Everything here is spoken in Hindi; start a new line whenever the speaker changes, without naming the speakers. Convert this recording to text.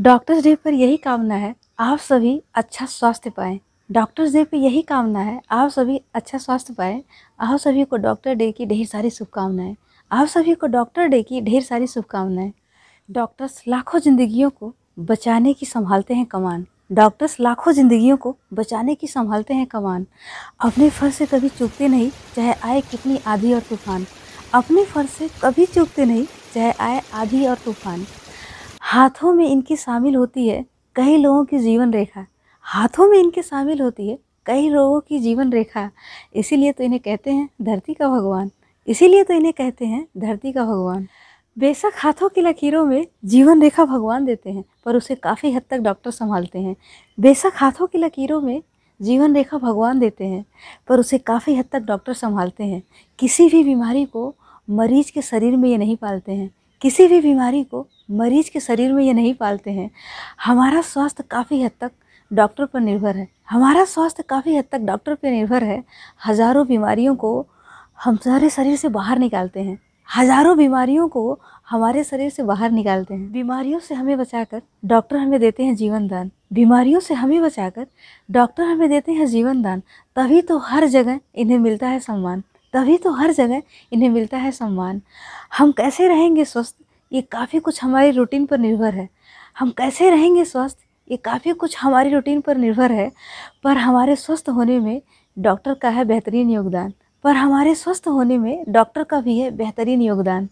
डॉक्टर्स डे पर यही कामना है आप सभी अच्छा स्वास्थ्य पाएँ डॉक्टर्स डे पर यही कामना है आप सभी अच्छा स्वास्थ्य पाएँ आप सभी को डॉक्टर डे की ढेर सारी शुभकामनाएं आप सभी को डॉक्टर डे की ढेर सारी शुभकामनाएं डॉक्टर्स लाखों ज़िंदगियों को बचाने की संभालते हैं कमान डॉक्टर्स लाखों ज़िंदगियों को बचाने की संभालते हैं कमान अपने फर्ज से कभी चूकते नहीं चाहे आए कितनी आधी और तूफान अपने फर्ज से कभी चूकते नहीं चाहे आए आधी और तूफान हाथों में इनकी शामिल होती है कई लोगों की जीवन रेखा हाथों में इनके शामिल होती है कई लोगों की जीवन रेखा इसीलिए तो इन्हें कहते हैं धरती का भगवान इसीलिए तो इन्हें कहते हैं धरती का भगवान बेशक हाथों की लकीरों में जीवन रेखा भगवान देते हैं पर उसे काफ़ी हद तक डॉक्टर संभालते हैं बेशक हाथों की लकीरों में जीवन रेखा भगवान देते हैं पर उसे काफ़ी हद तक डॉक्टर संभालते हैं किसी भी बीमारी को मरीज के शरीर में ये नहीं पालते हैं किसी भी बीमारी को मरीज़ के शरीर में ये नहीं पालते हैं हमारा स्वास्थ्य काफ़ी हद तक डॉक्टर पर निर्भर है हमारा स्वास्थ्य काफ़ी हद तक डॉक्टर पर निर्भर है हज़ारों बीमारियों को हम सारे शरीर से बाहर निकालते हैं हज़ारों बीमारियों को हमारे शरीर से बाहर निकालते हैं बीमारियों से हमें बचाकर डॉक्टर हमें देते हैं जीवन दान बीमारियों से हमें बचाकर डॉक्टर हमें देते हैं जीवन दान तभी तो हर जगह इन्हें मिलता है सम्मान तभी तो हर जगह इन्हें मिलता है सम्मान हम कैसे रहेंगे स्वस्थ ये काफ़ी कुछ हमारी रूटीन पर निर्भर है हम कैसे रहेंगे स्वस्थ ये काफ़ी कुछ हमारी रूटीन पर निर्भर है पर हमारे स्वस्थ होने में डॉक्टर का है बेहतरीन योगदान पर हमारे स्वस्थ होने में डॉक्टर का भी है बेहतरीन योगदान